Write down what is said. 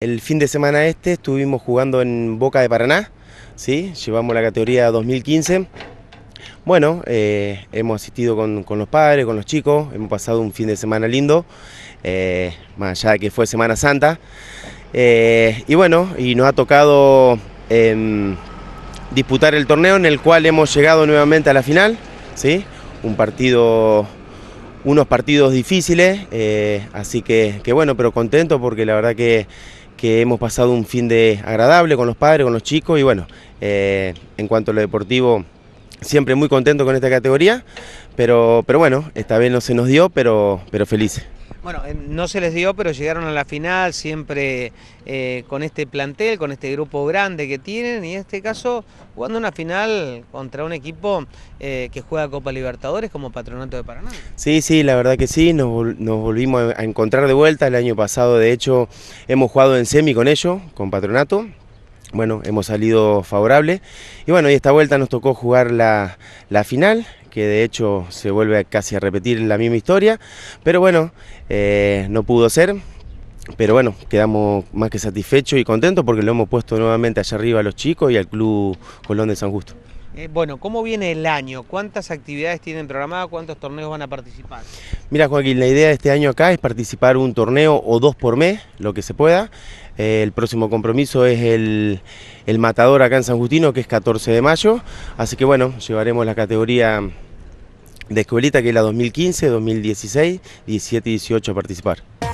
El fin de semana este estuvimos jugando en Boca de Paraná, ¿sí? llevamos la categoría 2015. Bueno, eh, hemos asistido con, los padres, con los chicos, hemos pasado un fin de semana lindo, eh, más allá de que fue Semana Santa. Eh, y bueno, y nos ha tocado em, disputar el torneo en el cual hemos llegado nuevamente a la final, ¿sí? un partido unos partidos difíciles, así que, que, bueno, pero contento porque la verdad que, que hemos pasado un fin de agradable con los padres, con los chicos y bueno, eh, en cuanto a lo deportivo, siempre muy contento con esta categoría, pero, pero bueno, esta vez no se nos dio, pero, pero felices. Bueno, eh, no se les dio, pero llegaron a la final siempre eh, con este plantel, con este grupo grande que tienen y en este caso jugando una final contra un equipo eh, que juega Copa Libertadores como Patronato de Paraná. Sí, sí, la verdad que sí, nos, volvimos a encontrar de vuelta el año pasado, de hecho hemos jugado en semi con ellos, con Patronato bueno, hemos salido favorable. Y bueno, y esta vuelta nos tocó jugar la, final, que de hecho se vuelve casi a repetir la misma historia, pero bueno, eh, no pudo ser. Pero bueno, quedamos más que satisfechos y contentos porque lo hemos puesto nuevamente allá arriba a los chicos y al Club Colón de San Justo. Eh, bueno, ¿cómo viene el año? ¿Cuántas actividades tienen programadas? ¿Cuántos torneos van a participar? Mira, Joaquín, la idea de este año acá es participar un torneo o dos por mes, lo que se pueda. Eh, el próximo compromiso es el, el Matador acá en San Justino, que es 14 de mayo. Así que bueno, llevaremos la categoría de escuelita, que es la 2015, 2016, 17 y 18 a participar.